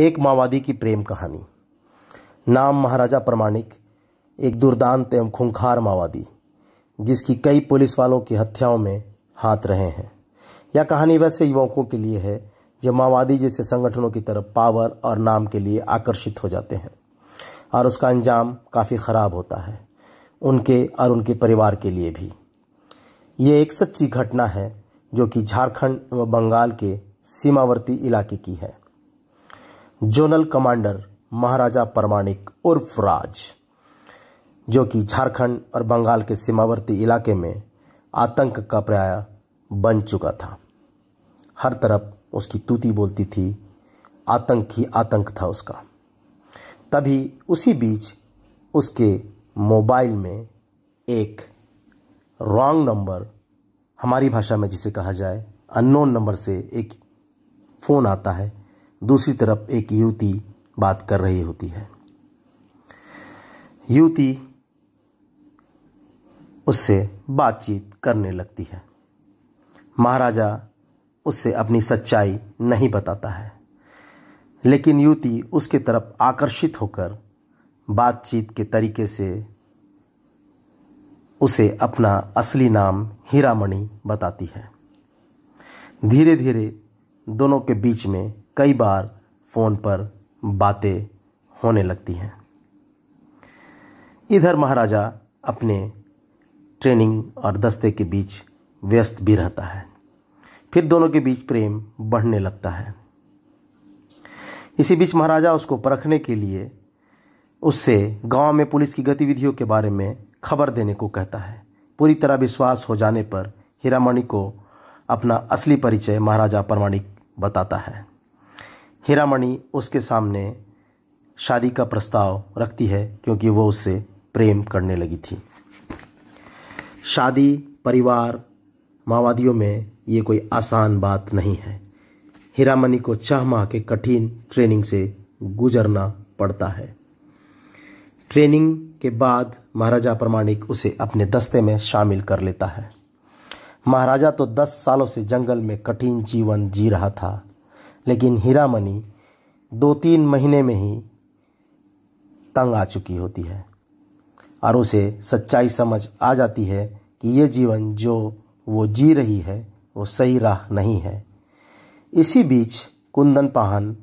एक माओवादी की प्रेम कहानी नाम महाराजा प्रमाणिक एक दुर्दांत एवं खूंखार माओवादी जिसकी कई पुलिस वालों की हत्याओं में हाथ रहे हैं यह कहानी वैसे युवकों के लिए है जो माओवादी जैसे संगठनों की तरफ पावर और नाम के लिए आकर्षित हो जाते हैं और उसका अंजाम काफ़ी ख़राब होता है उनके और उनके परिवार के लिए भी ये एक सच्ची घटना है जो कि झारखंड व बंगाल के सीमावर्ती इलाके की है जोनल कमांडर महाराजा परमाणिक उर्फ राज जो कि झारखंड और बंगाल के सीमावर्ती इलाके में आतंक का पर्याय बन चुका था हर तरफ उसकी तूती बोलती थी आतंक ही आतंक था उसका तभी उसी बीच उसके मोबाइल में एक रॉन्ग नंबर हमारी भाषा में जिसे कहा जाए अननोन नंबर से एक फ़ोन आता है दूसरी तरफ एक युवती बात कर रही होती है युवती उससे बातचीत करने लगती है महाराजा उससे अपनी सच्चाई नहीं बताता है लेकिन युवती उसके तरफ आकर्षित होकर बातचीत के तरीके से उसे अपना असली नाम हीरामणि बताती है धीरे धीरे दोनों के बीच में कई बार फ़ोन पर बातें होने लगती हैं इधर महाराजा अपने ट्रेनिंग और दस्ते के बीच व्यस्त भी रहता है फिर दोनों के बीच प्रेम बढ़ने लगता है इसी बीच महाराजा उसको परखने के लिए उससे गांव में पुलिस की गतिविधियों के बारे में खबर देने को कहता है पूरी तरह विश्वास हो जाने पर हीरामणि को अपना असली परिचय महाराजा प्रमाणिक बताता है हीरामणि उसके सामने शादी का प्रस्ताव रखती है क्योंकि वो उससे प्रेम करने लगी थी शादी परिवार माओवादियों में ये कोई आसान बात नहीं है हीरामणि को छह माह के कठिन ट्रेनिंग से गुजरना पड़ता है ट्रेनिंग के बाद महाराजा प्रमाणिक उसे अपने दस्ते में शामिल कर लेता है महाराजा तो दस सालों से जंगल में कठिन जीवन जी रहा था लेकिन हीरा मनी दो तीन महीने में ही तंग आ चुकी होती है और उसे सच्चाई समझ आ जाती है कि ये जीवन जो वो जी रही है वो सही राह नहीं है इसी बीच कुंदन पाहन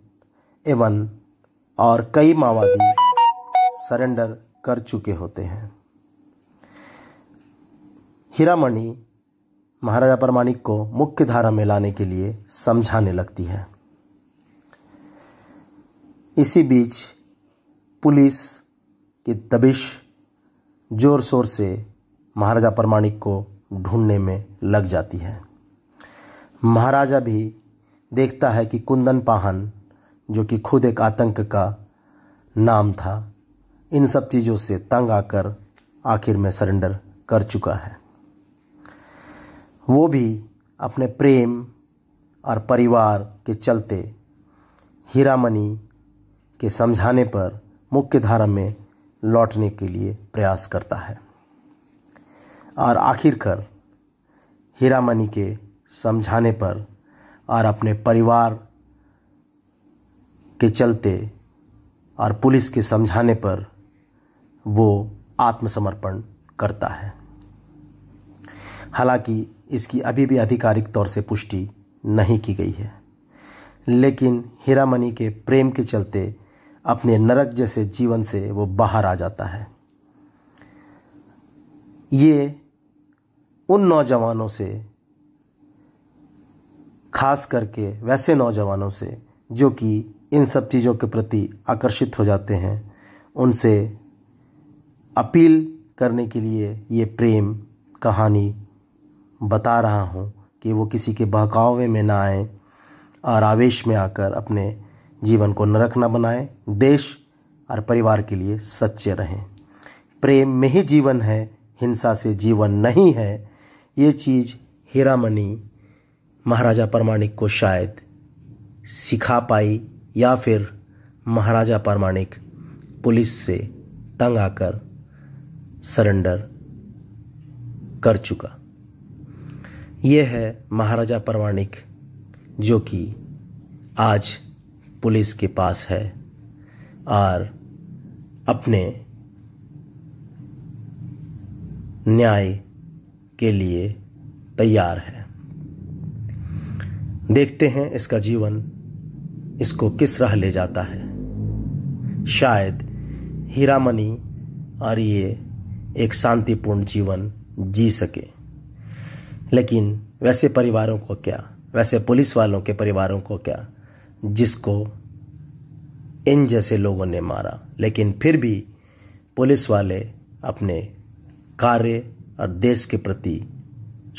एवं और कई माओवादी सरेंडर कर चुके होते हैं हीरामणि महाराजा प्रमाणिक को मुख्य धारा में लाने के लिए समझाने लगती है इसी बीच पुलिस की दबिश जोर शोर से महाराजा प्रमाणिक को ढूंढने में लग जाती है महाराजा भी देखता है कि कुंदन पाहन जो कि खुद एक आतंक का नाम था इन सब चीज़ों से तंग आकर आखिर में सरेंडर कर चुका है वो भी अपने प्रेम और परिवार के चलते हीरामनी के समझाने पर मुख्य धारा में लौटने के लिए प्रयास करता है और आखिरकार हीरामणि के समझाने पर और अपने परिवार के चलते और पुलिस के समझाने पर वो आत्मसमर्पण करता है हालांकि इसकी अभी भी आधिकारिक तौर से पुष्टि नहीं की गई है लेकिन हीरामणि के प्रेम के चलते अपने नरक जैसे जीवन से वो बाहर आ जाता है ये उन नौजवानों से खास करके वैसे नौजवानों से जो कि इन सब चीज़ों के प्रति आकर्षित हो जाते हैं उनसे अपील करने के लिए ये प्रेम कहानी बता रहा हूँ कि वो किसी के बहकावे में ना आए और आवेश में आकर अपने जीवन को नरक न बनाएं देश और परिवार के लिए सच्चे रहें प्रेम में ही जीवन है हिंसा से जीवन नहीं है ये चीज़ हीरामणि महाराजा परमाणिक को शायद सिखा पाई या फिर महाराजा परमाणिक पुलिस से तंग आकर सरेंडर कर चुका यह है महाराजा परमाणिक जो कि आज पुलिस के पास है और अपने न्याय के लिए तैयार है देखते हैं इसका जीवन इसको किस राह ले जाता है शायद हीरामणि और ये एक शांतिपूर्ण जीवन जी सके लेकिन वैसे परिवारों को क्या वैसे पुलिस वालों के परिवारों को क्या जिसको इन जैसे लोगों ने मारा लेकिन फिर भी पुलिस वाले अपने कार्य और देश के प्रति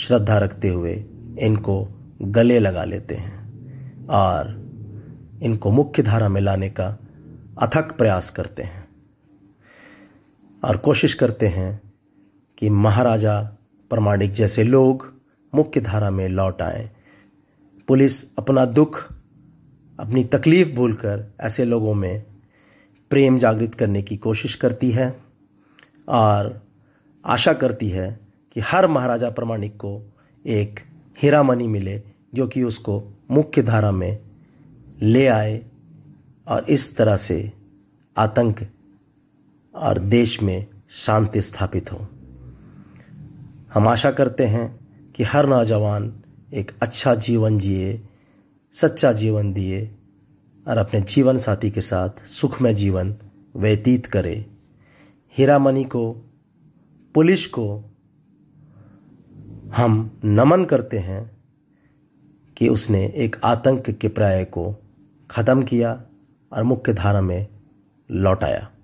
श्रद्धा रखते हुए इनको गले लगा लेते हैं और इनको मुख्य धारा में लाने का अथक प्रयास करते हैं और कोशिश करते हैं कि महाराजा प्रमाणिक जैसे लोग मुख्य धारा में लौट आए पुलिस अपना दुख अपनी तकलीफ़ भूलकर ऐसे लोगों में प्रेम जागृत करने की कोशिश करती है और आशा करती है कि हर महाराजा प्रमाणिक को एक हीरा मनी मिले जो कि उसको मुख्य धारा में ले आए और इस तरह से आतंक और देश में शांति स्थापित हो हम आशा करते हैं कि हर नौजवान एक अच्छा जीवन जिए सच्चा जीवन दिए और अपने जीवन साथी के साथ सुखमय जीवन व्यतीत करे हीरामणि को पुलिस को हम नमन करते हैं कि उसने एक आतंक के प्राय को ख़त्म किया और मुख्य धारा में लौटाया